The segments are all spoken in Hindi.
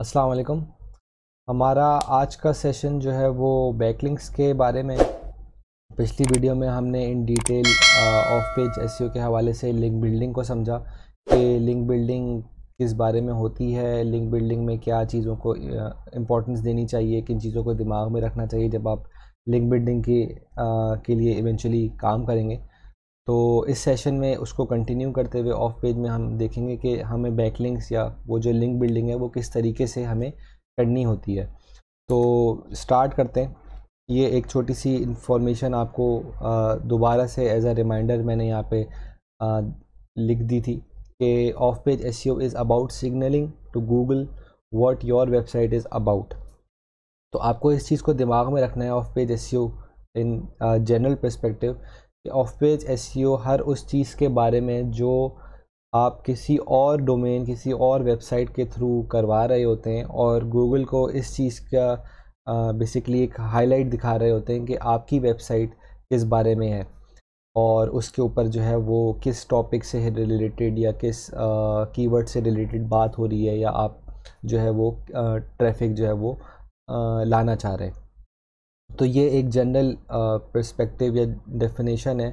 अस्सलाम वालेकुम हमारा आज का सेशन जो है वो बैकलिंक्स के बारे में पिछली वीडियो में हमने in detail off page SEO के हवाले से लिंक बिल्डिंग को समझा कि लिंक बिल्डिंग किस बारे में होती है लिंक बिल्डिंग में क्या चीज़ों को इम्पोर्टेंस uh, देनी चाहिए किन चीज़ों को दिमाग में रखना चाहिए जब आप लिंक बिल्डिंग की uh, के लिए इवेंचुअली काम करेंगे तो इस सेशन में उसको कंटिन्यू करते हुए ऑफ पेज में हम देखेंगे कि हमें लिंक्स या वो जो लिंक बिल्डिंग है वो किस तरीके से हमें करनी होती है तो स्टार्ट करते हैं ये एक छोटी सी इन्फॉर्मेशन आपको दोबारा से एज अ रिमाइंडर मैंने यहाँ पे आ, लिख दी थी कि off page SEO is about signalling to Google what your website is about तो आपको इस चीज़ को दिमाग में रखना है off page SEO in general perspective off page SEO e हर उस चीज़ के बारे में जो आप किसी और डोमेन किसी और वेबसाइट के थ्रू करवा रहे होते हैं और गूगल को इस चीज़ का बेसिकली एक हाईलाइट दिखा रहे होते हैं कि आपकी वेबसाइट किस बारे में है और उसके ऊपर जो है वो किस टॉपिक से रिलेटेड या किस कीवर्ड से रिलेटेड बात हो रही है या आप जो है वो ट्रैफिक जो है वो आ, लाना चाह रहे हैं तो ये एक जनरल परस्पेक्टिव या डेफिनेशन है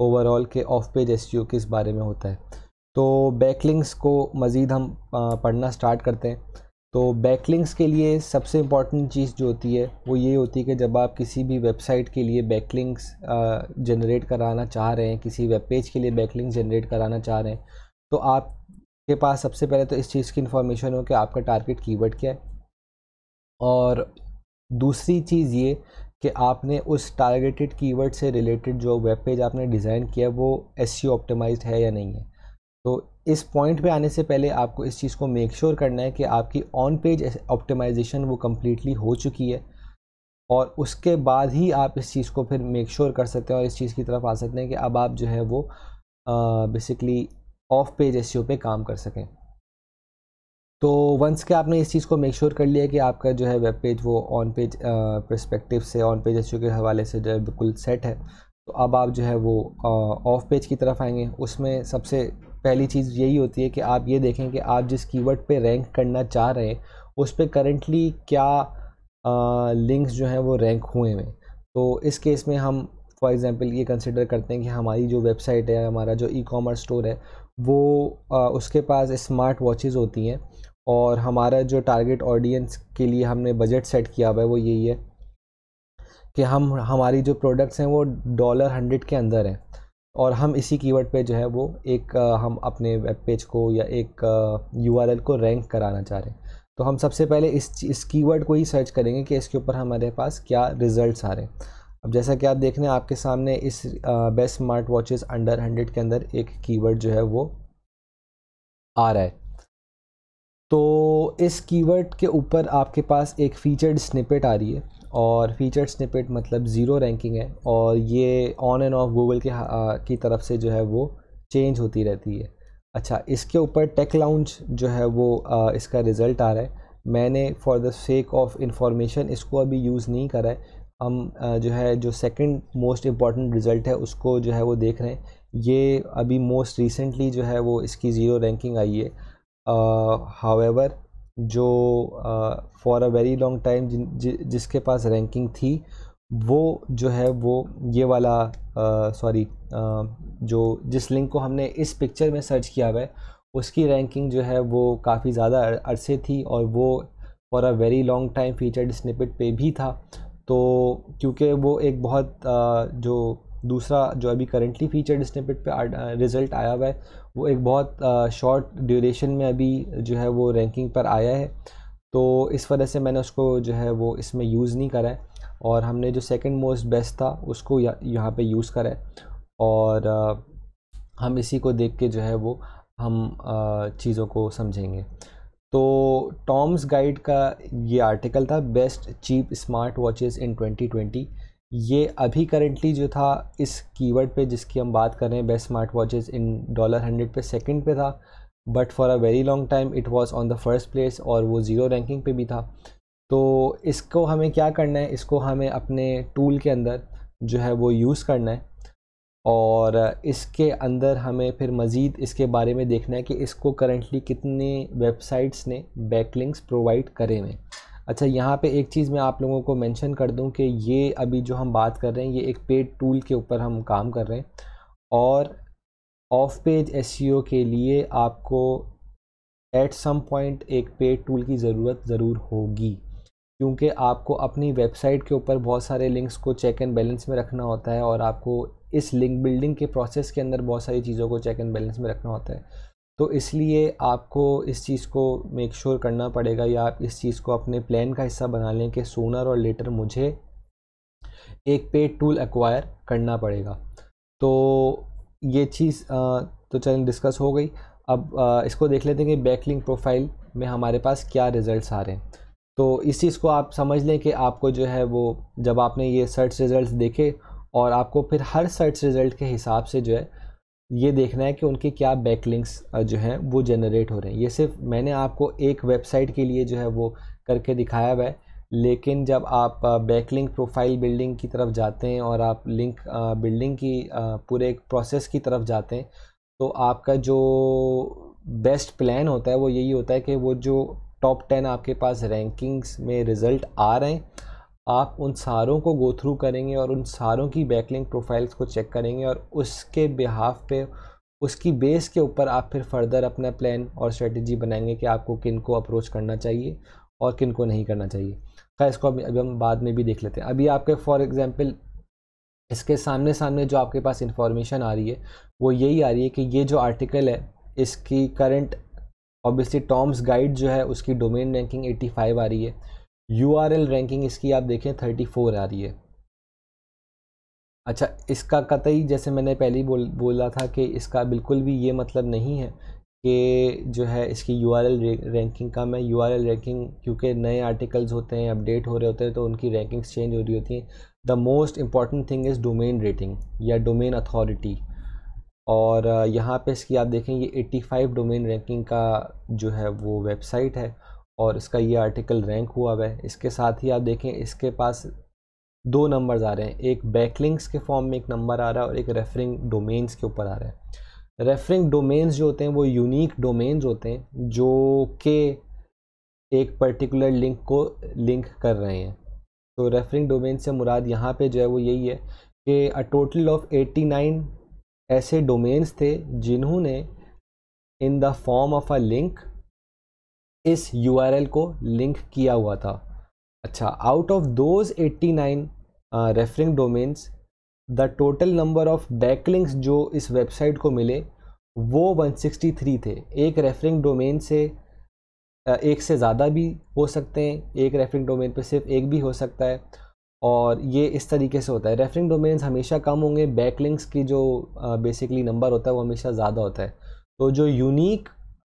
ओवरऑल के ऑफ पेज एस के इस बारे में होता है तो बैकलिंग्स को मज़ीद हम पढ़ना स्टार्ट करते हैं तो बैकलिंग्स के लिए सबसे इम्पॉर्टेंट चीज़ जो होती है वो ये होती है कि जब आप किसी भी वेबसाइट के लिए बैकलिंग्स जनरेट कराना चाह रहे हैं किसी वेब पेज के लिए बैकलिंग्स जनरेट कराना चाह रहे हैं तो आपके पास सबसे पहले तो इस चीज़ की इन्फॉर्मेशन हो कि आपका टारगेट कीवर्ड क्या है और दूसरी चीज़ ये कि आपने उस टारगेटेड कीवर्ड से रिलेटेड जो वेब पेज आपने डिज़ाइन किया वो एस सी e है या नहीं है तो इस पॉइंट पे आने से पहले आपको इस चीज़ को मेक श्योर sure करना है कि आपकी ऑन पेज ऑप्टिमाइजेशन वो कम्प्लीटली हो चुकी है और उसके बाद ही आप इस चीज़ को फिर मेक श्योर sure कर सकते हैं और इस चीज़ की तरफ आ सकते हैं कि अब आप जो है वो बेसिकली ऑफ पेज एस पे काम कर सकें तो वंस के आपने इस चीज़ को मेक श्योर कर लिया कि आपका जो है वेब पेज वो ऑन पेज परस्पेक्टिव से ऑन पेज एस के हवाले से जो है बिल्कुल सेट है तो अब आप जो है वो ऑफ पेज की तरफ आएंगे उसमें सबसे पहली चीज़ यही होती है कि आप ये देखें कि आप जिस कीवर्ड पे रैंक करना चाह रहे हैं उस पर करेंटली क्या लिंक्स जो हैं वो रैंक हुए हैं तो इस केस में हम फॉर एग्ज़ाम्पल ये कंसिडर करते हैं कि हमारी जो वेबसाइट है हमारा जो ई कॉमर्स स्टोर है वो आ, उसके पास स्मार्ट वॉचेज़ होती हैं और हमारा जो टारगेट ऑडियंस के लिए हमने बजट सेट किया हुआ है वो यही है कि हम हमारी जो प्रोडक्ट्स हैं वो डॉलर हंड्रेड के अंदर हैं और हम इसी कीवर्ड पे जो है वो एक हम अपने वेब पेज को या एक यूआरएल को रैंक कराना चाह रहे हैं तो हम सबसे पहले इस इस कीवर्ड को ही सर्च करेंगे कि इसके ऊपर हमारे पास क्या रिज़ल्ट आ रहे हैं अब जैसा कि आप देख रहे हैं आपके सामने इस best smart watches under hundred के अंदर एक कीवर्ड जो है वो आ रहा है तो इस कीवर्ड के ऊपर आपके पास एक फीचर्ड स्निपेट आ रही है और फीचर्ड स्निपेट मतलब ज़ीरो रैंकिंग है और ये ऑन एंड ऑफ गूगल के की तरफ से जो है वो चेंज होती रहती है अच्छा इसके ऊपर टेक लाउंज जो है वो आ, इसका रिज़ल्ट आ रहा है मैंने for the sake of information इसको अभी यूज़ नहीं करा है हम आ, जो है जो सेकंड मोस्ट इम्पॉर्टेंट रिज़ल्ट है उसको जो है वो देख रहे हैं ये अभी मोस्ट रिसेंटली जो है वो इसकी ज़ीरो रैंकिंग आई है हावेवर जो for a very long time जिसके पास रैंकिंग थी वो जो है वो ये वाला सॉरी जो जिस लिंक को हमने इस पिक्चर में सर्च किया हुआ है उसकी रैंकिंग जो है वो काफ़ी ज़्यादा अरसे थी और वो for a very long time featured snippet पे भी था तो क्योंकि वो एक बहुत uh, जो दूसरा जो अभी करेंटली फीचर्ड स्निपेट पे रिज़ल्ट आया हुआ है वो एक बहुत शॉर्ट ड्यूरेशन में अभी जो है वो रैंकिंग पर आया है तो इस वजह से मैंने उसको जो है वो इसमें यूज़ नहीं करा है और हमने जो सेकंड मोस्ट बेस्ट था उसको यहाँ पे यूज़ करा है और आ, हम इसी को देख के जो है वो हम चीज़ों को समझेंगे तो टॉम्स गाइड का ये आर्टिकल था best cheap smart watches in 2020 ये अभी करेंटली जो था इस कीवर्ड पे जिसकी हम बात कर रहे हैं best smart watches in dollar hundred पे सेकंड पे था but for a very long time it was on the first place और वो ज़ीरो रैंकिंग पे भी था तो इसको हमें क्या करना है इसको हमें अपने टूल के अंदर जो है वो यूज़ करना है और इसके अंदर हमें फिर मज़ीद इसके बारे में देखना है कि इसको करेंटली कितने वेबसाइट्स ने बैकलिंक्स प्रोवाइड करे हुए अच्छा यहाँ पे एक चीज़ मैं आप लोगों को मेंशन कर दूँ कि ये अभी जो हम बात कर रहे हैं ये एक पेड टूल के ऊपर हम काम कर रहे हैं और ऑफ पेज एस के लिए आपको एट सम पॉइंट एक पेड टूल की ज़रूरत ज़रूर होगी क्योंकि आपको अपनी वेबसाइट के ऊपर बहुत सारे लिंक्स को चेक एंड बैलेंस में रखना होता है और आपको इस लिंक बिल्डिंग के प्रोसेस के अंदर बहुत सारी चीज़ों को चेक एंड बैलेंस में रखना होता है तो इसलिए आपको इस चीज़ को मेक श्योर sure करना पड़ेगा या आप इस चीज़ को अपने प्लान का हिस्सा बना लें कि सोनर और लेटर मुझे एक पेड टूल एक्वायर करना पड़ेगा तो ये चीज़ तो चलें डिस्कस हो गई अब इसको देख लेते हैं कि बैकलिंग प्रोफाइल में हमारे पास क्या रिज़ल्ट आ रहे हैं तो इस चीज़ को आप समझ लें कि आपको जो है वो जब आपने ये सर्च रिज़ल्ट देखे और आपको फिर हर सर्च रिज़ल्ट के हिसाब से जो है ये देखना है कि उनके क्या बैकलिंग्स जो हैं वो जनरेट हो रहे हैं ये सिर्फ मैंने आपको एक वेबसाइट के लिए जो है वो करके दिखाया हुआ है लेकिन जब आप बैकलिंक प्रोफाइल बिल्डिंग की तरफ जाते हैं और आप लिंक बिल्डिंग की पूरे एक प्रोसेस की तरफ जाते हैं तो आपका जो बेस्ट प्लान होता है वो यही होता है कि वो जो टॉप टेन आपके पास रैंकिंग्स में रिज़ल्ट आ रहे हैं आप उन सारों को गो थ्रू करेंगे और उन सारों की बैकलिंग प्रोफाइल्स को चेक करेंगे और उसके बिहाफ पे उसकी बेस के ऊपर आप फिर फर्दर अपना प्लान और स्ट्रेटजी बनाएंगे कि आपको किन को अप्रोच करना चाहिए और किन को नहीं करना चाहिए खैर इसको अभी अभी हम बाद में भी देख लेते हैं अभी आपके फॉर एग्ज़ाम्पल इसके सामने सामने जो आपके पास इंफॉर्मेशन आ रही है वो यही आ रही है कि ये जो आर्टिकल है इसकी करंट ऑब्वियसली टॉम्स गाइड जो है उसकी डोमेन रैंकिंग 85 आ रही है यू रैंकिंग इसकी आप देखें थर्टी फोर आ रही है अच्छा इसका कतई जैसे मैंने पहले ही बोल बोला था कि इसका बिल्कुल भी ये मतलब नहीं है कि जो है इसकी यू रैंकिंग कम है यू रैंकिंग क्योंकि नए आर्टिकल्स होते हैं अपडेट हो रहे होते हैं तो उनकी रैंकिंग्स चेंज हो रही होती हैं the most important thing is domain rating या डोमेन अथॉरिटी और यहाँ पे इसकी आप देखें ये 85 डोमेन रैंकिंग का जो है वो वेबसाइट है और इसका ये आर्टिकल रैंक हुआ हुआ है इसके साथ ही आप देखें इसके पास दो नंबर्स आ रहे हैं एक बैकलिंक्स के फॉर्म में एक नंबर आ रहा है और एक रेफरिंग डोमेन्स के ऊपर आ रहा है रेफरिंग डोमेन्स जो होते हैं वो यूनिक डोमेन्स होते हैं जो के एक पर्टिकुलर लिंक को लिंक कर रहे हैं तो रेफरिंग डोमेन से मुराद यहाँ पे जो है वो यही है कि अ टोटल ऑफ 89 ऐसे डोमेन्स थे जिन्होंने in the form of a link इस यू को लिंक किया हुआ था अच्छा out of those 89 referring domains the total number of backlinks जो इस वेबसाइट को मिले वो 163 थे एक रेफरिंग डोमेन से uh, एक से ज़्यादा भी हो सकते हैं एक रेफरिंग डोमेन पे सिर्फ एक भी हो सकता है और ये इस तरीके से होता है रेफरिंग डोमेन्स हमेशा कम होंगे बैकलिंक्स की जो बेसिकली uh, नंबर होता है वो हमेशा ज़्यादा होता है तो जो यूनिक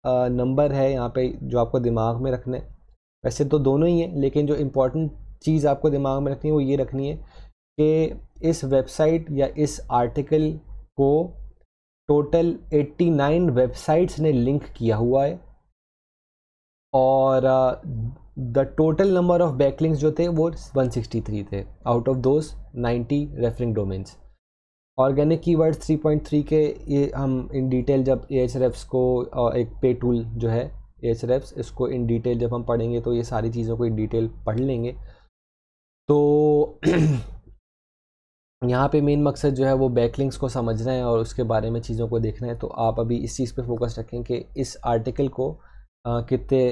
नंबर है यहाँ पे जो आपको दिमाग में रखना है वैसे तो दोनों ही हैं लेकिन जो इम्पोर्टेंट चीज़ आपको दिमाग में रखनी है वो ये रखनी है कि इस वेबसाइट या इस आर्टिकल को टोटल 89 वेबसाइट्स ने लिंक किया हुआ है और the total number of backlinks जो थे वो 163 थे out of those 90 referring domains organic keywords 3.3 के ये हम इन डिटेल जब ए को और एक पे टूल जो है ए इसको इन डिटेल जब हम पढ़ेंगे तो ये सारी चीज़ों को इन डिटेल पढ़ लेंगे तो यहाँ पे मेन मकसद जो है वो बैकलिंग्स को समझना है और उसके बारे में चीज़ों को देखना है तो आप अभी इस चीज़ पे फोकस रखें कि इस आर्टिकल को कितने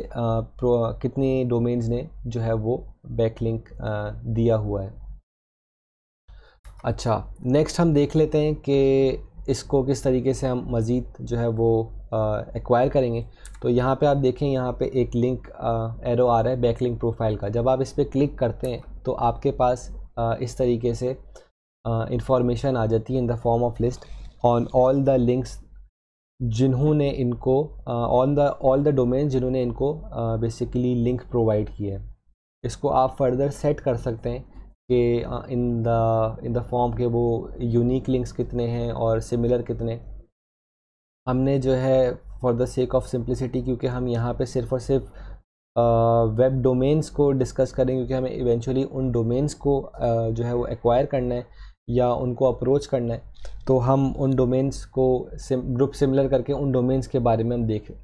कितने डोमेन्स ने जो है वो बैकलिंक दिया हुआ है अच्छा नेक्स्ट हम देख लेते हैं कि इसको किस तरीके से हम मज़ीद जो है वो एक्वायर करेंगे तो यहाँ पे आप देखें यहाँ पे एक लिंक एरो आ रहा है बैक लिंक प्रोफाइल का जब आप इस पर क्लिक करते हैं तो आपके पास आ, इस तरीके से इंफॉर्मेशन आ जाती है in the form of list on all the links जिन्होंने इनको on the all the domain जिन्होंने इनको बेसिकली लिंक प्रोवाइड किया है इसको आप फर्दर सेट कर सकते हैं के in the in the form के वो यूनिक लिंक्स कितने हैं और सिमिलर कितने हमने जो है for the sake of simplicity क्योंकि हम यहाँ पे सिर्फ और सिर्फ वेब डोमेन्स को डिस्कस करेंगे क्योंकि हमें इवेंचुअली उन डोमेन्स को uh, जो है वो एक्वायर करना है या उनको अप्रोच करना है तो हम उन डोमेन्स को ग्रुप सिमिलर करके उन डोमेन्स के बारे में हम देख uh,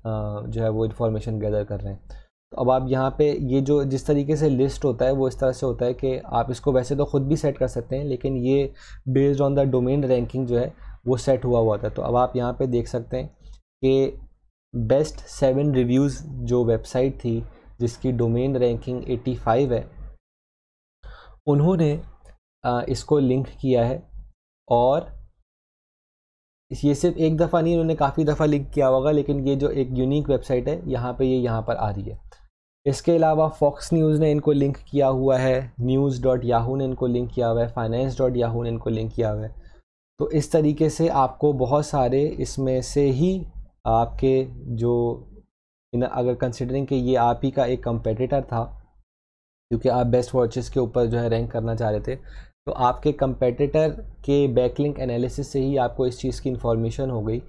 जो है वो इन्फॉर्मेशन गैदर कर रहे हैं अब आप यहाँ पे ये जो जिस तरीके से लिस्ट होता है वो इस तरह से होता है कि आप इसको वैसे तो ख़ुद भी सेट कर सकते हैं लेकिन ये based on the domain ranking जो है वो सेट हुआ हुआ था तो अब आप यहाँ पे देख सकते हैं कि बेस्ट सेवन रिव्यूज़ जो वेबसाइट थी जिसकी डोमेन रैंकिंग 85 है उन्होंने इसको लिंक किया है और ये सिर्फ एक दफ़ा नहीं उन्होंने काफ़ी दफ़ा लिंक किया होगा लेकिन ये जो एक यूनिक वेबसाइट है यहाँ पे ये यहाँ पर आ रही है इसके अलावा फॉक्स न्यूज़ ने इनको लिंक किया हुआ है न्यूज़ डॉट याहू ने इनको लिंक किया हुआ है फाइनेंस डॉट याहू ने इनको लिंक किया हुआ है तो इस तरीके से आपको बहुत सारे इसमें से ही आपके जो इन अगर कंसिडरिंग कि ये आप ही का एक कंपेटिटर था क्योंकि आप बेस्ट वॉचेस के ऊपर जो है रैंक करना चाह रहे थे तो आपके कंपेटिटर के बैकलिंक एनालिसिस से ही आपको इस चीज़ की इन्फॉर्मेशन हो गई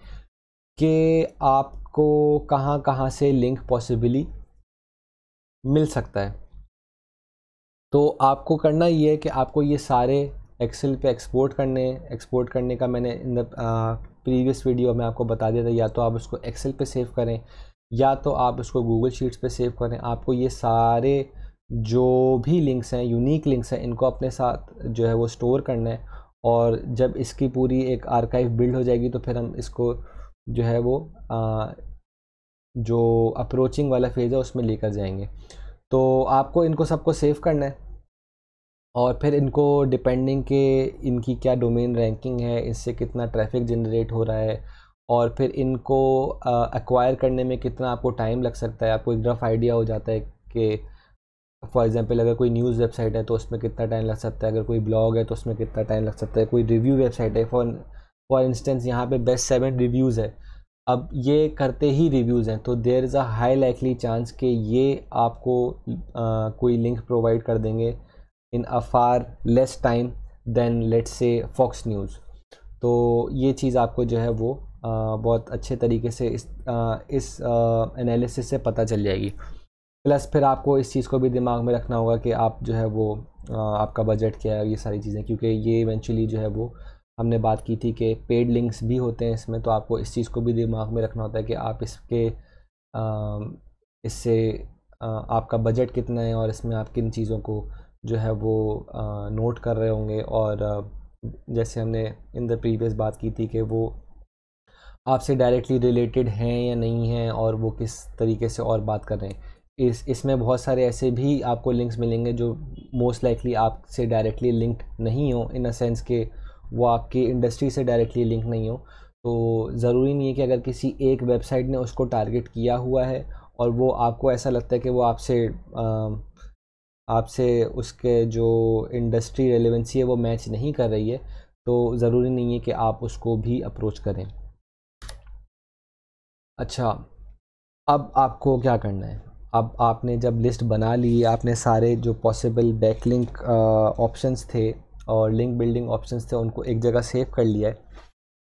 कि आपको कहाँ कहाँ से लिंक पॉसिबली मिल सकता है तो आपको करना ये है कि आपको ये सारे एक्सेल पे एक्सपोर्ट करने एक्सपोर्ट करने का मैंने इन द प्रीवियस वीडियो में आपको बता दिया था या तो आप उसको एक्सेल पे सेव करें या तो आप उसको गूगल शीट्स पे सेव करें आपको ये सारे जो भी लिंक्स हैं यूनिक लिंक्स हैं इनको अपने साथ जो है वो स्टोर करना है और जब इसकी पूरी एक आर्काइव बिल्ड हो जाएगी तो फिर हम इसको जो है वो जो अप्रोचिंग वाला फेज़ है उसमें लेकर जाएंगे तो आपको इनको सबको सेव करना है और फिर इनको डिपेंडिंग के इनकी क्या डोमेन रैंकिंग है इससे कितना ट्रैफिक जनरेट हो रहा है और फिर इनको एक्वायर करने में कितना आपको टाइम लग सकता है आपको एक रफ आइडिया हो जाता है कि फॉर एग्ज़ाम्पल अगर कोई न्यूज़ वेबसाइट है तो उसमें कितना टाइम लग सकता है अगर कोई ब्लॉग है तो उसमें कितना टाइम लग सकता है कोई रिव्यू वेबसाइट है फॉर फॉर इंस्टेंस यहाँ पे बेस्ट सेवन रिव्यूज़ है अब ये करते ही रिव्यूज़ हैं तो there is a high likely chance कि ये आपको आ, कोई लिंक प्रोवाइड कर देंगे in a far less time than let's say Fox News तो ये चीज़ आपको जो है वो आ, बहुत अच्छे तरीके से इस आ, इस एनालिसिस से पता चल जाएगी प्लस फिर आपको इस चीज़ को भी दिमाग में रखना होगा कि आप जो है वो आ, आपका बजट क्या है ये सारी चीज़ें क्योंकि ये इवेंचुअली जो है वो हमने बात की थी कि पेड लिंक्स भी होते हैं इसमें तो आपको इस चीज़ को भी दिमाग में रखना होता है कि आप इसके इससे आपका बजट कितना है और इसमें आप किन चीज़ों को जो है वो नोट कर रहे होंगे और जैसे हमने इन द प्रीवियस बात की थी कि वो आपसे डायरेक्टली रिलेटेड हैं या नहीं हैं और वो किस तरीके से और बात कर रहे हैं इस इसमें बहुत सारे ऐसे भी आपको लिंक्स मिलेंगे जो मोस्ट लाइकली आपसे डायरेक्टली लिंक्ड नहीं हो इन अ सेंस के वो आपकी इंडस्ट्री से डायरेक्टली लिंक नहीं हो तो ज़रूरी नहीं है कि अगर किसी एक वेबसाइट ने उसको टारगेट किया हुआ है और वो आपको ऐसा लगता है कि वो आपसे आपसे उसके जो इंडस्ट्री रेलिवेंसी है वो मैच नहीं कर रही है तो ज़रूरी नहीं है कि आप उसको भी अप्रोच करें अच्छा अब आपको क्या करना है अब आपने जब लिस्ट बना ली आपने सारे जो पॉसिबल बैकलिंक ऑप्शंस थे और लिंक बिल्डिंग ऑप्शन थे उनको एक जगह सेव कर लिया है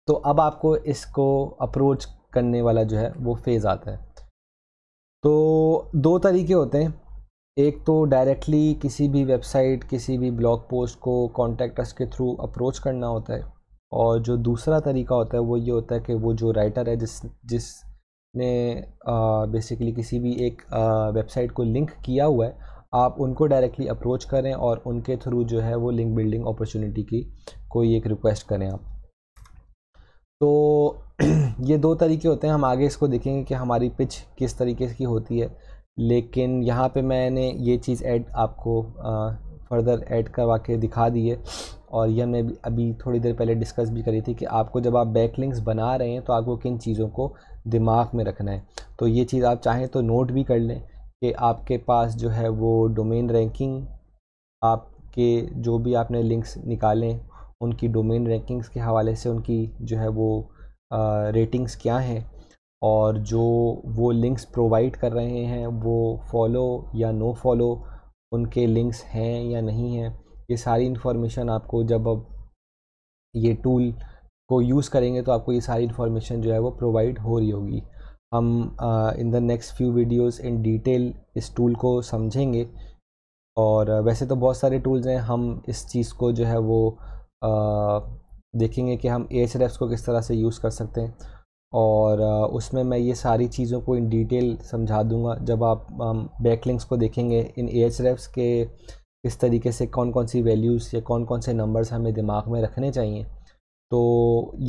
तो अब आपको इसको अप्रोच करने वाला जो है वो फेज़ आता है तो दो तरीके होते हैं एक तो डायरेक्टली किसी भी वेबसाइट किसी भी ब्लॉग पोस्ट को कॉन्टैक्ट के थ्रू अप्रोच करना होता है और जो दूसरा तरीका होता है वो ये होता है कि वो जो राइटर है जिस जिसने बेसिकली किसी भी एक वेबसाइट को लिंक किया हुआ है आप उनको डायरेक्टली अप्रोच करें और उनके थ्रू जो है वो लिंक बिल्डिंग अपॉर्चुनिटी की कोई एक रिक्वेस्ट करें आप तो ये दो तरीके होते हैं हम आगे इसको देखेंगे कि हमारी पिच किस तरीके की होती है लेकिन यहाँ पे मैंने ये चीज़ ऐड आपको फर्दर ऐड करवा के दिखा दी है और यह मैं अभी थोड़ी देर पहले डिस्कस भी करी थी कि आपको जब आप बैक लिंक्स बना रहे हैं तो आपको किन चीज़ों को दिमाग में रखना है तो ये चीज़ आप चाहें तो नोट भी कर लें कि आपके पास जो है वो डोमेन रैंकिंग आपके जो भी आपने लिंक्स निकालें उनकी डोमेन रैंकिंग्स के हवाले से उनकी जो है वो आ, रेटिंग्स क्या हैं और जो वो लिंक्स प्रोवाइड कर रहे हैं वो फॉलो या नो फॉलो उनके लिंक्स हैं या नहीं हैं ये सारी इन्फॉर्मेशन आपको जब अब ये टूल को यूज़ करेंगे तो आपको ये सारी इन्फॉर्मेशन जो है वो प्रोवाइड हो रही होगी हम in the next few videos in detail इस टूल को समझेंगे और वैसे तो बहुत सारे टूल्स हैं हम इस चीज़ को जो है वो आ, देखेंगे कि हम ए को किस तरह से यूज़ कर सकते हैं और उसमें मैं ये सारी चीज़ों को इन डिटेल समझा दूंगा जब आप बैकलिंग्स को देखेंगे इन ए के किस तरीके से कौन कौन सी वैल्यूज़ या कौन कौन से नंबर्स हमें दिमाग में रखने चाहिए तो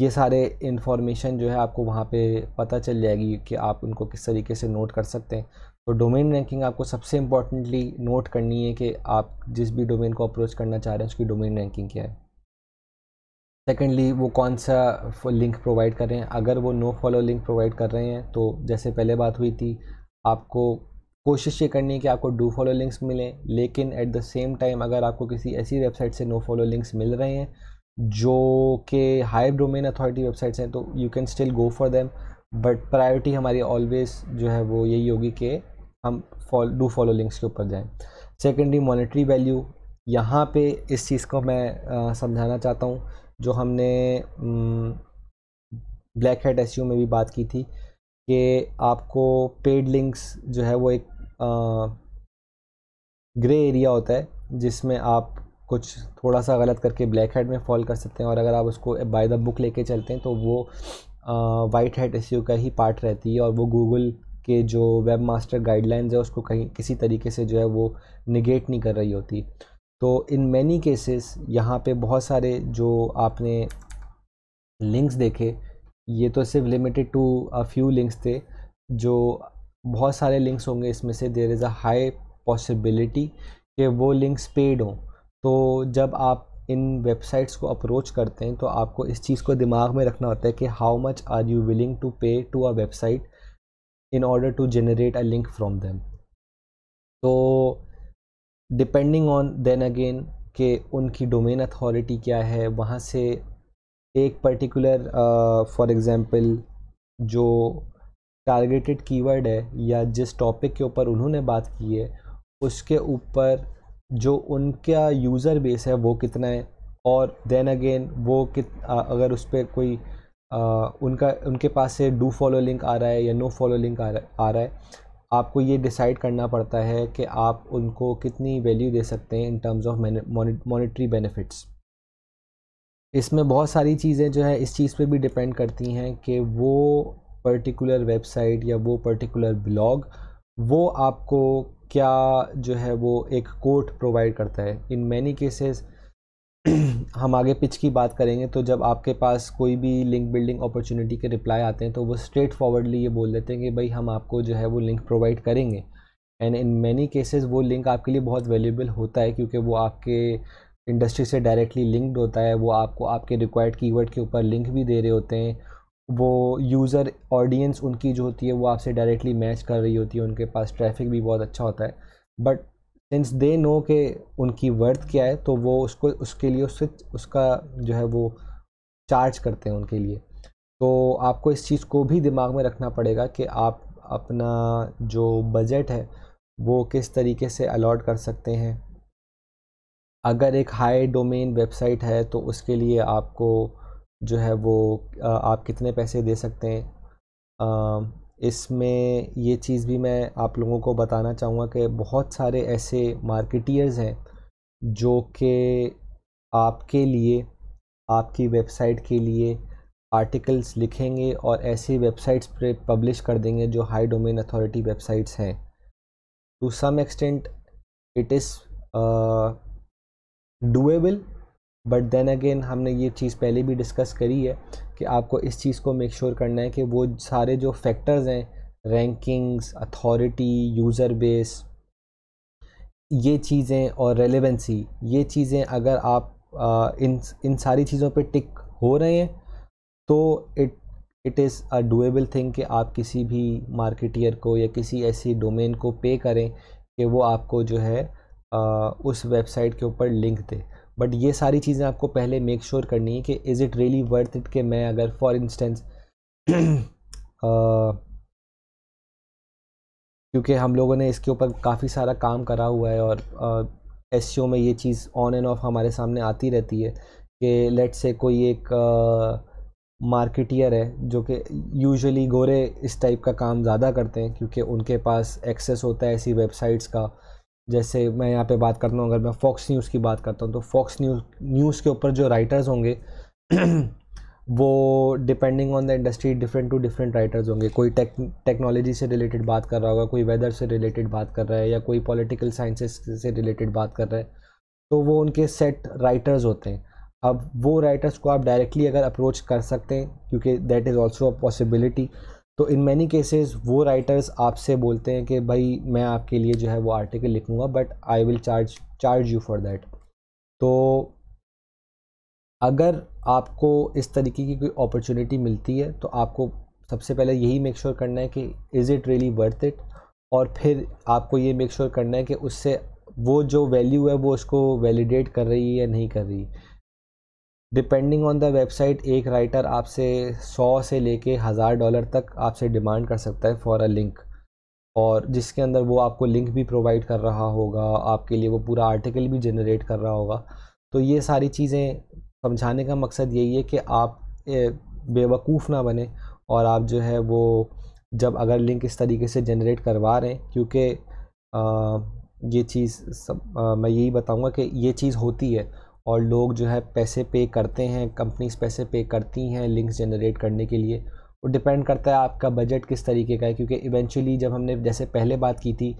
ये सारे इन्फॉर्मेशन जो है आपको वहाँ पे पता चल जाएगी कि आप उनको किस तरीके से नोट कर सकते हैं तो डोमेन रैंकिंग आपको सबसे इम्पॉर्टेंटली नोट करनी है कि आप जिस भी डोमेन को अप्रोच करना चाह रहे हैं उसकी डोमेन रैंकिंग क्या है सेकेंडली वो कौन सा लिंक प्रोवाइड कर रहे हैं अगर वो नो फॉलो लिंक प्रोवाइड कर रहे हैं तो जैसे पहले बात हुई थी आपको कोशिश ये करनी है कि आपको डू फॉलो लिंक्स मिलें लेकिन एट द सेम टाइम अगर आपको किसी ऐसी वेबसाइट से नो फॉलो लिंक्स मिल रहे हैं जो कि हाई डोमेन अथॉरिटी वेबसाइट्स हैं तो you can still go for them but priority हमारी ऑलवेज जो है वो यही होगी कि हम फॉल डू फॉलो लिंक्स के ऊपर जाएं सेकेंडली मॉनेटरी वैल्यू यहाँ पे इस चीज़ को मैं समझाना चाहता हूँ जो हमने ब्लैक हेड एस में भी बात की थी कि आपको पेड लिंक्स जो है वो एक ग्रे एरिया होता है जिसमें आप कुछ थोड़ा सा गलत करके ब्लैक हेड में फॉल कर सकते हैं और अगर आप उसको बाय द बुक लेके चलते हैं तो वो वाइट हेड एस का ही पार्ट रहती है और वो गूगल के जो वेब मास्टर गाइडलाइंस है उसको कहीं किसी तरीके से जो है वो निगेट नहीं कर रही होती तो इन मैनी केसेस यहाँ पे बहुत सारे जो आपने लिंक्स देखे ये तो सिर्फ limited to a few links थे जो बहुत सारे लिंक्स होंगे इसमें से there is a high possibility कि वो लिंक्स पेड हों तो जब आप इन वेबसाइट्स को अप्रोच करते हैं तो आपको इस चीज़ को दिमाग में रखना होता है कि how much are you willing to pay to a website in order to generate a link from them तो डिपेंडिंग ऑन देन अगेन के उनकी डोमेन अथॉरिटी क्या है वहाँ से एक पर्टिकुलर फॉर एग्ज़ाम्पल जो टारगेटेड कीवर्ड है या जिस टॉपिक के ऊपर उन्होंने बात की है उसके ऊपर जो उनका यूज़र बेस है वो कितना है और देन अगेन वो कित अगर उस पर कोई आ, उनका उनके पास से डू फॉलो लिंक आ रहा है या नो फॉलो लिंक आ रहा आ रहा है आपको ये डिसाइड करना पड़ता है कि आप उनको कितनी वैल्यू दे सकते हैं in terms of monetary benefits इसमें बहुत सारी चीज़ें जो है इस चीज़ पे भी डिपेंड करती हैं कि वो पर्टिकुलर वेबसाइट या वो पर्टिकुलर ब्लॉग वो आपको क्या जो है वो एक कोर्ट प्रोवाइड करता है इन मैनी केसेस हम आगे पिच की बात करेंगे तो जब आपके पास कोई भी लिंक बिल्डिंग अपॉर्चुनिटी के रिप्लाई आते हैं तो वो स्ट्रेट फॉरवर्डली ये बोल देते हैं कि भाई हम आपको जो है वो लिंक प्रोवाइड करेंगे एंड इन मैनी केसेस वो लिंक आपके लिए बहुत वैल्यूबल होता है क्योंकि वो आपके इंडस्ट्री से डायरेक्टली लिंक्ड होता है वो आपको आपके रिक्वायर्ड कीवर्ड के ऊपर लिंक भी दे रहे होते हैं वो यूज़र ऑडियंस उनकी जो होती है वो आपसे डायरेक्टली मैच कर रही होती है उनके पास ट्रैफिक भी बहुत अच्छा होता है बट सिंस दे नो के उनकी वर्थ क्या है तो वो उसको उसके लिए उससे उसका जो है वो चार्ज करते हैं उनके लिए तो आपको इस चीज़ को भी दिमाग में रखना पड़ेगा कि आप अपना जो बजट है वो किस तरीके से अलॉट कर सकते हैं अगर एक हाई डोमेन वेबसाइट है तो उसके लिए आपको जो है वो आप कितने पैसे दे सकते हैं इसमें ये चीज़ भी मैं आप लोगों को बताना चाहूँगा कि बहुत सारे ऐसे मार्केटियर्स हैं जो कि आपके लिए आपकी वेबसाइट के लिए आर्टिकल्स लिखेंगे और ऐसी वेबसाइट्स पर पब्लिश कर देंगे जो हाई डोमेन अथॉरिटी वेबसाइट्स हैं to some extent it is doable but then again हमने ये चीज़ पहले भी डिस्कस करी है कि आपको इस चीज़ को मेक श्योर sure करना है कि वो सारे जो फैक्टर्स हैं रैंकिंग्स अथॉरिटी यूज़र बेस ये चीज़ें और रेलिवेंसी ये चीज़ें अगर आप आ, इन इन सारी चीज़ों पे टिक हो रहे हैं तो it it is a doable thing कि आप किसी भी मार्केटियर को या किसी ऐसी डोमेन को पे करें कि वो आपको जो है आ, उस वेबसाइट के ऊपर लिंक दे बट ये सारी चीज़ें आपको पहले मेक श्योर sure करनी है कि is it really worth it कि मैं अगर फॉर इंस्टेंस क्योंकि हम लोगों ने इसके ऊपर काफ़ी सारा काम करा हुआ है और एस uh, में ये चीज़ ऑन एंड ऑफ हमारे सामने आती रहती है कि लेट से कोई एक मार्केटियर uh, है जो कि यूजुअली गोरे इस टाइप का काम ज़्यादा करते हैं क्योंकि उनके पास एक्सेस होता है ऐसी वेबसाइट्स का जैसे मैं यहाँ पे बात करता हूँ अगर मैं फॉक्स न्यूज़ की बात करता हूँ तो फॉक्स न्यूज़ न्यूज़ के ऊपर जो राइटर्स होंगे वो depending on the industry different to different writers होंगे कोई टेक टेक्नोलॉजी से रिलेटेड बात कर रहा होगा कोई वेदर से रिलेटेड बात कर रहा है या कोई पॉलिटिकल साइंसेस से रिलेटेड बात कर रहा है तो वो उनके सेट राइटर्स होते हैं अब वो राइटर्स को आप डायरेक्टली अगर अप्रोच कर सकते हैं क्योंकि that is also a possibility तो इन मैनी केसेस वो राइटर्स आपसे बोलते हैं कि भाई मैं आपके लिए जो है वो आर्टिकल लिखूँगा but I will charge charge you for that तो अगर आपको इस तरीके की कोई अपॉर्चुनिटी मिलती है तो आपको सबसे पहले यही मेक श्योर sure करना है कि is it really worth it और फिर आपको ये मेक श्योर sure करना है कि उससे वो जो वैल्यू है वो उसको वैलिडेट कर रही है या नहीं कर रही डिपेंडिंग ऑन द वेबसाइट एक राइटर आपसे सौ से लेके हज़ार डॉलर तक आपसे डिमांड कर सकता है फॉर अ लिंक और जिसके अंदर वो आपको लिंक भी प्रोवाइड कर रहा होगा आपके लिए वो पूरा आर्टिकल भी जनरेट कर रहा होगा तो ये सारी चीज़ें समझाने का मकसद यही है कि आप बेवकूफ़ ना बने और आप जो है वो जब अगर लिंक इस तरीके से जनरेट करवा रहे हैं क्योंकि ये चीज़ सब आ, मैं यही बताऊंगा कि ये चीज़ होती है और लोग जो है पैसे पे करते हैं कंपनीज पैसे पे करती हैं लिंक्स जनरेट करने के लिए वो डिपेंड करता है आपका बजट किस तरीके का है क्योंकि इवेंचुअली जब हमने जैसे पहले बात की थी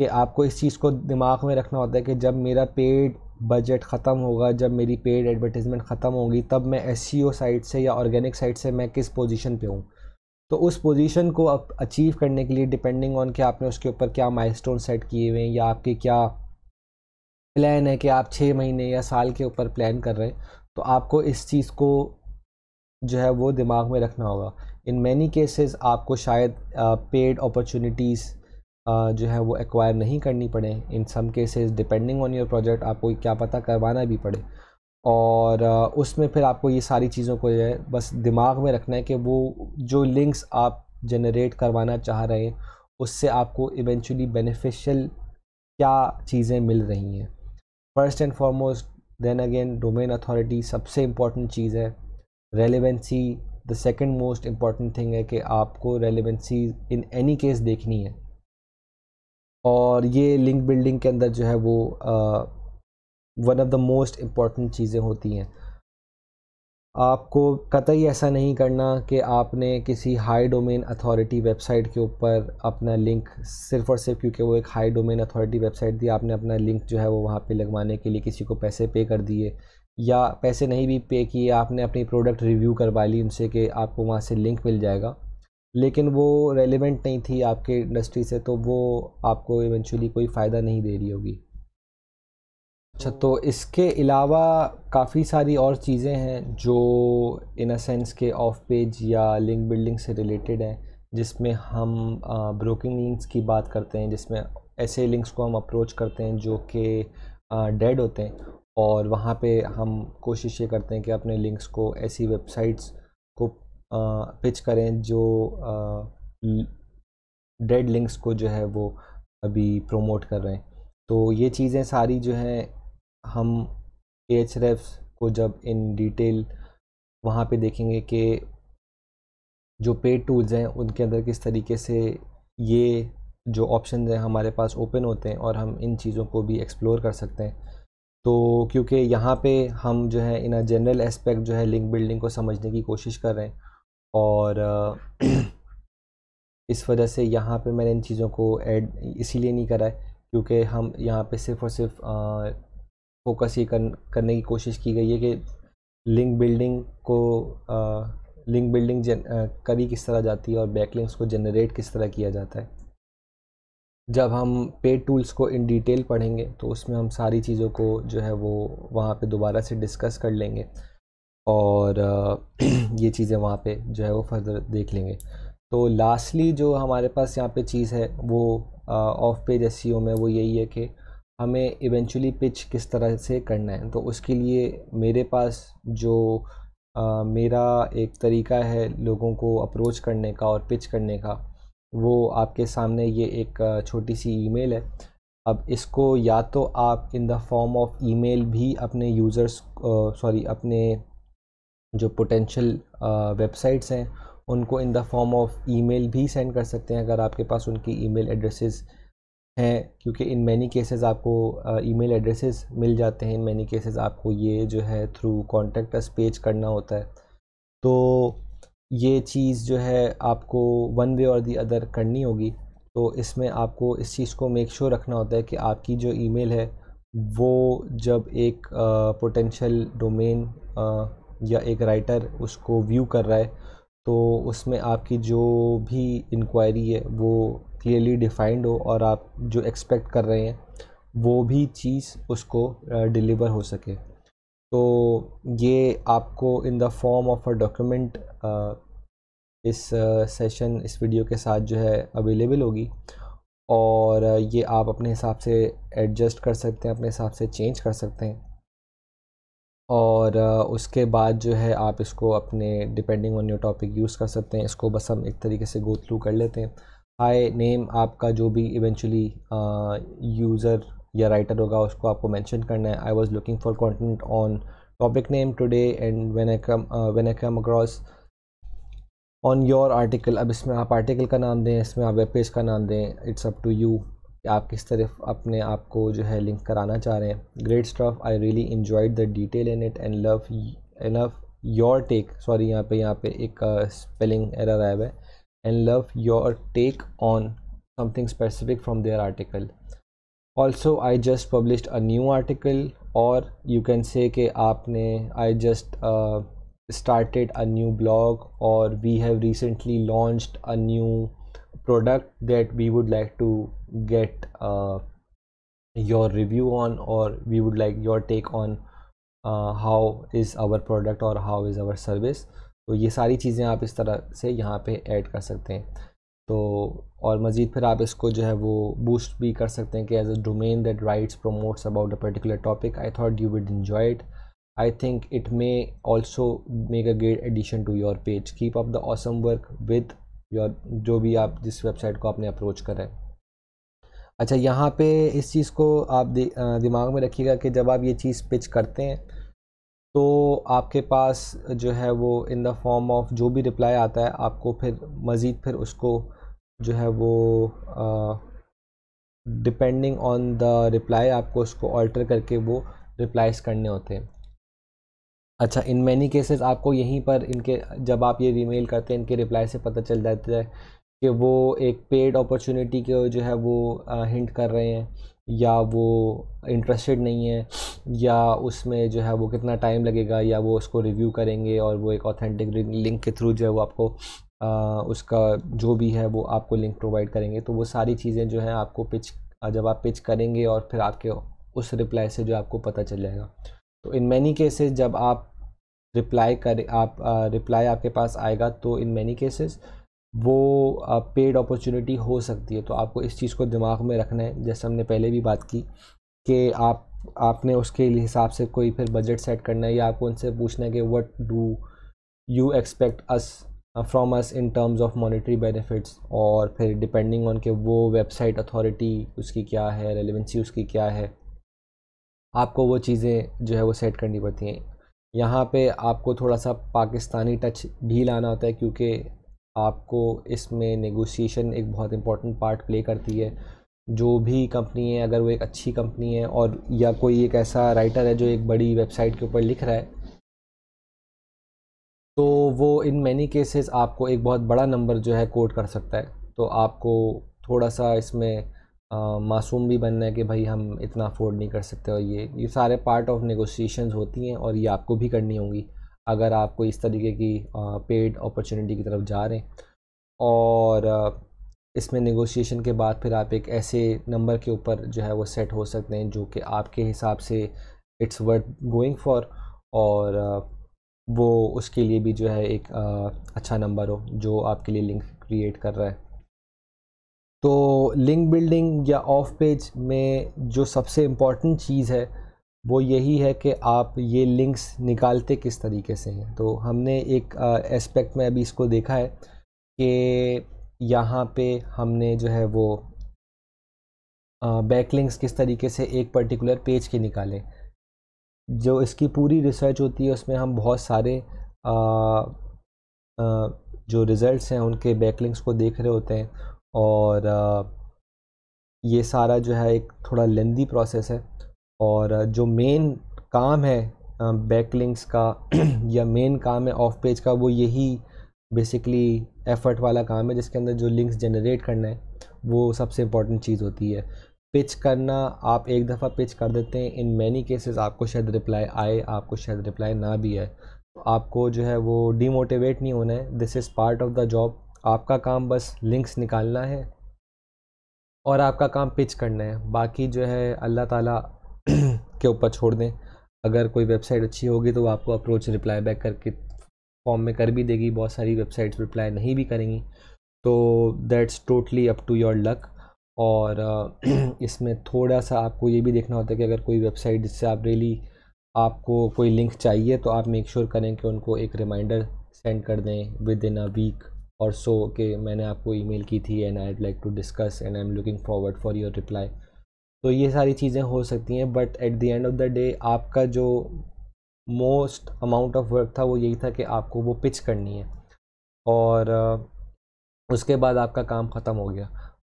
कि आपको इस चीज़ को दिमाग में रखना होता है कि जब मेरा पेड बजट ख़त्म होगा जब मेरी पेड एडवर्टीज़मेंट ख़त्म होगी तब मैं एस साइट e से या ऑर्गेनिक साइट से मैं किस पोजीशन पे हूँ तो उस पोजीशन को अचीव करने के लिए डिपेंडिंग ऑन कि आपने उसके ऊपर क्या माइलस्टोन सेट किए हुए हैं या आपके क्या प्लान है कि आप छः महीने या साल के ऊपर प्लान कर रहे हैं तो आपको इस चीज़ को जो है वो दिमाग में रखना होगा इन मैनी केसेस आपको शायद पेड अपॉर्चुनिटीज़ जो है वो एक्वायर नहीं करनी पड़े in some cases depending on your project आपको क्या पता करवाना भी पड़े और उसमें फिर आपको ये सारी चीज़ों को जो है बस दिमाग में रखना है कि वो जो लिंक्स आप जनरेट करवाना चाह रहे हैं उससे आपको इवेंचुअली बेनिफिशियल क्या चीज़ें मिल रही हैं first and foremost then again domain authority सबसे इम्पॉर्टेंट चीज़ है relevancy the second most important thing है कि आपको रेलिवेंसी इन एनी केस देखनी है और ये लिंक बिल्डिंग के अंदर जो है वो one of the most important चीज़ें होती हैं आपको कतई ऐसा नहीं करना कि आपने किसी हाई डोमेन अथॉरिटी वेबसाइट के ऊपर अपना लिंक सिर्फ और सिर्फ क्योंकि वो एक हाई डोमेन अथॉरिटी वेबसाइट दी आपने अपना लिंक जो है वो वहाँ पे लगवाने के लिए किसी को पैसे पे कर दिए या पैसे नहीं भी पे किए आपने अपनी प्रोडक्ट रिव्यू करवा ली उनसे कि आपको वहाँ से लिंक मिल जाएगा लेकिन वो रेलिवेंट नहीं थी आपके इंडस्ट्री से तो वो आपको इवेंचुअली कोई फ़ायदा नहीं दे रही होगी अच्छा तो इसके अलावा काफ़ी सारी और चीज़ें हैं जो इन सेंस के ऑफ पेज या लिंक बिल्डिंग से रिलेटेड हैं जिसमें हम ब्रोकिंग लिंक्स की बात करते हैं जिसमें ऐसे लिंक्स को हम अप्रोच करते हैं जो कि डेड होते हैं और वहाँ पे हम कोशिश ये करते हैं कि अपने लिंक्स को ऐसी वेबसाइट्स को पिच करें जो डेड लिंक्स को जो है वो अभी प्रोमोट कर रहे हैं तो ये चीज़ें सारी जो हैं हम एच को जब इन डिटेल वहाँ पे देखेंगे कि जो पेड टूल्स हैं उनके अंदर किस तरीके से ये जो ऑप्शन हैं हमारे पास ओपन होते हैं और हम इन चीज़ों को भी एक्सप्लोर कर सकते हैं तो क्योंकि यहाँ पे हम जो है इन अ जनरल एस्पेक्ट जो है लिंक बिल्डिंग को समझने की कोशिश कर रहे हैं और इस वजह से यहाँ पे मैंने इन चीज़ों को ऐड इसीलिए नहीं करा है क्योंकि हम यहाँ पे सिर्फ और सिर्फ फोकस ये कर, करने की कोशिश की गई है कि लिंक बिल्डिंग को लिंक बिल्डिंग करी किस तरह जाती है और बैकलिंग्स को जनरेट किस तरह किया जाता है जब हम पेड टूल्स को इन डिटेल पढ़ेंगे तो उसमें हम सारी चीज़ों को जो है वो वहाँ पे दोबारा से डिस्कस कर लेंगे और ये चीज़ें वहाँ पे जो है वो फर्दर देख लेंगे तो लास्टली जो हमारे पास यहाँ पे चीज़ है वो ऑफ पेज एस में वो यही है कि हमें इवेंचुअली पिच किस तरह से करना है तो उसके लिए मेरे पास जो आ, मेरा एक तरीका है लोगों को अप्रोच करने का और पिच करने का वो आपके सामने ये एक छोटी सी ईमेल है अब इसको या तो आप in the form of email भी अपने यूज़र्स सॉरी अपने जो पोटेंशियल वेबसाइट्स हैं उनको in the form of email भी सेंड कर सकते हैं अगर आपके पास उनकी ईमेल एड्रेसेस है क्योंकि इन मैनी केसेस आपको ईमेल एड्रेसेस मिल जाते हैं इन मैनी केसेस आपको ये जो है थ्रू कॉन्टेक्ट अस पेज करना होता है तो ये चीज़ जो है आपको वन वे और दी अदर करनी होगी तो इसमें आपको इस चीज़ को मेक श्योर sure रखना होता है कि आपकी जो ईमेल है वो जब एक पोटेंशियल डोमेन या एक राइटर उसको व्यू कर रहा है तो उसमें आपकी जो भी इंक्वायरी है वो क्लियरली डिफाइंड हो और आप जो एक्सपेक्ट कर रहे हैं वो भी चीज़ उसको डिलीवर हो सके तो ये आपको in the form of a document इस सेशन इस वीडियो के साथ जो है अवेलेबल होगी और ये आप अपने हिसाब से एडजस्ट कर सकते हैं अपने हिसाब से चेंज कर सकते हैं और उसके बाद जो है आप इसको अपने depending on your topic use कर सकते हैं इसको बस हम एक तरीके से गो थ्रू कर लेते हैं हाई नेम आपका जो भी इवेंचुअली यूज़र uh, या राइटर होगा उसको आपको मैंशन करना है I was looking for content on topic name today and when I come when I come across on your article अब इसमें आप आर्टिकल का नाम दें इसमें आप वेब पेज का नाम दें इट्स अप टू यू आप किस तरफ अपने आप को जो है लिंक कराना चाह रहे हैं great stuff I really enjoyed the detail in it and love enough your take sorry यहाँ पे यहाँ पे एक स्पेलिंग uh, एरर आया हुआ है and love your take on something specific from their article also i just published a new article or you can say ke aapne, i just uh, started a new blog or we have recently launched a new product that we would like to get uh, your review on or we would like your take on uh, how is our product or how is our service तो ये सारी चीज़ें आप इस तरह से यहाँ पे ऐड कर सकते हैं तो और मज़ीद फिर आप इसको जो है वो बूस्ट भी कर सकते हैं कि as a domain that writes promotes about a particular topic I thought you would enjoy it I think it may also make a great addition to your page keep up the awesome work with your जो भी आप जिस वेबसाइट को आपने अप्रोच करें अच्छा यहाँ पे इस चीज़ को आप दिमाग में रखिएगा कि जब आप ये चीज़ पिच करते हैं तो आपके पास जो है वो इन द फॉर्म ऑफ जो भी रिप्लाई आता है आपको फिर मज़ीद फिर उसको जो है वो डिपेंडिंग ऑन द रिप्लाई आपको उसको ऑल्टर करके वो रिप्लाइज करने होते हैं अच्छा इन मैनी केसेस आपको यहीं पर इनके जब आप ये रीमेल करते हैं इनके रिप्लाई से पता चल जाता है कि वो एक पेड अपॉर्चुनिटी के जो है वो हिंट कर रहे हैं या वो इंटरेस्टेड नहीं है या उसमें जो है वो कितना टाइम लगेगा या वो उसको रिव्यू करेंगे और वो एक ऑथेंटिक लिंक के थ्रू जो है वो आपको आ, उसका जो भी है वो आपको लिंक प्रोवाइड करेंगे तो वो सारी चीज़ें जो हैं आपको पिच जब आप पिच करेंगे और फिर आपके उस रिप्लाई से जो आपको पता चल जाएगा तो इन मैनी केसेस जब आप रिप्लाई कर आप रिप्लाई आपके पास आएगा तो इन मैनी केसेस वो पेड अपॉर्चुनिटी हो सकती है तो आपको इस चीज़ को दिमाग में रखना है जैसे हमने पहले भी बात की कि आप आपने उसके हिसाब से कोई फिर बजट सेट करना है या आपको उनसे पूछना है कि what do you expect us from us in terms of monetary benefits और फिर डिपेंडिंग ऑन के वो वेबसाइट अथॉरिटी उसकी क्या है रेलिवेंसी उसकी क्या है आपको वो चीज़ें जो है वो सेट करनी पड़ती हैं यहाँ पे आपको थोड़ा सा पाकिस्तानी टच भी लाना होता है क्योंकि आपको इसमें नेगोशिएशन एक बहुत इंपॉर्टेंट पार्ट प्ले करती है जो भी कंपनी है अगर वो एक अच्छी कंपनी है और या कोई एक ऐसा राइटर है जो एक बड़ी वेबसाइट के ऊपर लिख रहा है तो वो इन मैनी केसेस आपको एक बहुत बड़ा नंबर जो है कोट कर सकता है तो आपको थोड़ा सा इसमें आ, मासूम भी बनना है कि भाई हम इतना अफोर्ड नहीं कर सकते और ये ये सारे पार्ट ऑफ नेगोशिएशंस होती हैं और ये आपको भी करनी होंगी अगर आप कोई इस तरीके की पेड अपॉर्चुनिटी की तरफ जा रहे हैं और इसमें नेगोशिएशन के बाद फिर आप एक ऐसे नंबर के ऊपर जो है वो सेट हो सकते हैं जो कि आपके हिसाब से इट्स वर्थ गोइंग फॉर और वो उसके लिए भी जो है एक अच्छा नंबर हो जो आपके लिए लिंक क्रिएट कर रहा है तो लिंक बिल्डिंग या ऑफ पेज में जो सबसे इम्पॉर्टेंट चीज़ है वो यही है कि आप ये लिंक्स निकालते किस तरीके से हैं तो हमने एक एस्पेक्ट में अभी इसको देखा है कि यहाँ पे हमने जो है वो लिंक्स किस तरीके से एक पर्टिकुलर पेज के निकाले जो इसकी पूरी रिसर्च होती है उसमें हम बहुत सारे आ, आ, जो रिज़ल्ट्स हैं उनके लिंक्स को देख रहे होते हैं और आ, ये सारा जो है एक थोड़ा लेंदी प्रोसेस है और जो मेन काम है बैकलिंक्स का या मेन काम है ऑफ पेज का वो यही बेसिकली एफर्ट वाला काम है जिसके अंदर जो लिंक्स जनरेट करना है वो सबसे इम्पॉर्टेंट चीज़ होती है पिच करना आप एक दफ़ा पिच कर देते हैं इन मैनी केसेस आपको शायद रिप्लाई आए आपको शायद रिप्लाई ना भी आए तो आपको जो है वो डीमोटिवेट नहीं होना है this is part of the job आपका काम बस लिंक्स निकालना है और आपका काम पिच करना है बाकी जो है अल्लाह ताला के ऊपर छोड़ दें अगर कोई वेबसाइट अच्छी होगी तो वो आपको अप्रोच रिप्लाई बैक करके फॉर्म में कर भी देगी बहुत सारी वेबसाइट्स रिप्लाई नहीं भी करेंगी तो that's totally up to your luck और इसमें थोड़ा सा आपको ये भी देखना होता है कि अगर कोई वेबसाइट जिससे आप रियली आपको कोई लिंक चाहिए तो आप मेक श्योर sure करें कि उनको एक रिमाइंडर सेंड कर दें विद इन अ वीक और सो के मैंने आपको ईमेल की थी and I like to discuss and I am looking forward for your reply तो ये सारी चीज़ें हो सकती हैं but at the end of the day आपका जो मोस्ट अमाउंट ऑफ वर्क था वो यही था कि आपको वो पिच करनी है और उसके बाद आपका काम ख़त्म हो गया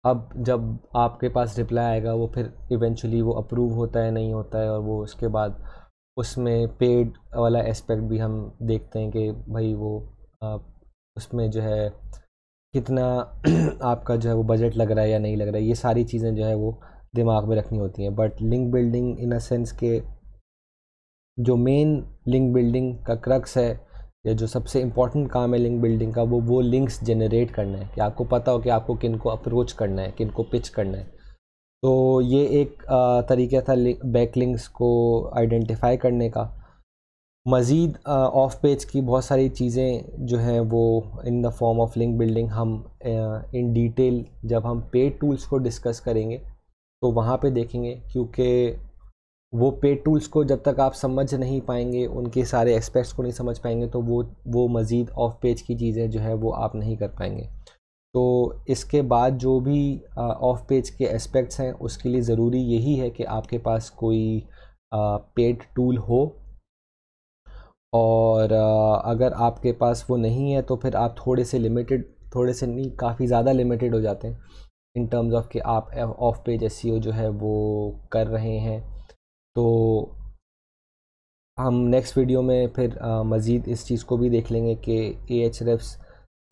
अब जब आपके पास रिप्लाई आएगा वो फिर इवेंचुअली वो अप्रूव होता है नहीं होता है और वो उसके बाद उसमें पेड वाला एस्पेक्ट भी हम देखते हैं कि भाई वो उसमें जो है कितना आपका जो है वो बजट लग रहा है या नहीं लग रहा है ये सारी चीज़ें जो है वो दिमाग में रखनी होती हैं but link building in a sense के जो मेन लिंक बिल्डिंग का क्रक्स है या जो सबसे इम्पॉर्टेंट काम है लिंक बिल्डिंग का वो वो लिंक्स जनरेट करना है कि आपको पता हो कि आपको किन को अप्रोच करना है किन को पिच करना है तो ये एक तरीका था बैक लिंक्स को आइडेंटिफाई करने का मज़ीद ऑफ पेज की बहुत सारी चीज़ें जो हैं वो in the form of link building हम इन डिटेल जब हम पेड टूल्स को डिस्कस करेंगे तो वहाँ पे देखेंगे क्योंकि वो पेड टूल्स को जब तक आप समझ नहीं पाएंगे उनके सारे एस्पेक्ट्स को नहीं समझ पाएंगे तो वो वो मज़ीद ऑफ पेज की चीज़ें जो है वो आप नहीं कर पाएंगे तो इसके बाद जो भी ऑफ पेज के एस्पेक्ट्स हैं उसके लिए ज़रूरी यही है कि आपके पास कोई पेड टूल हो और आ, अगर आपके पास वो नहीं है तो फिर आप थोड़े से लिमिटेड थोड़े से नहीं काफ़ी ज़्यादा लिमिटेड हो जाते हैं इन टर्म्स ऑफ कि आप ऑफ पेज एस जो है वो कर रहे हैं तो हम नेक्स्ट वीडियो में फिर मज़ीद इस चीज़ को भी देख लेंगे कि ए एच रेफ्स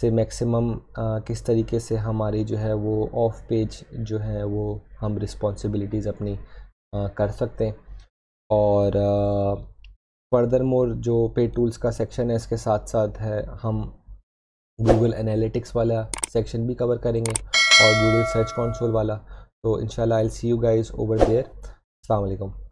से मैक्सिमम किस तरीके से हमारी जो है वो ऑफ पेज जो है वो हम रिस्पॉन्सिबिलिटीज़ अपनी आ, कर सकते हैं और फर्दर मोर जो पे टूल्स का सेक्शन है इसके साथ साथ है हम गूगल एनालिटिक्स वाला सेक्शन भी कवर करेंगे और गूगल सर्च कॉन्सोल वाला तो in I see you guys over there अलैक्म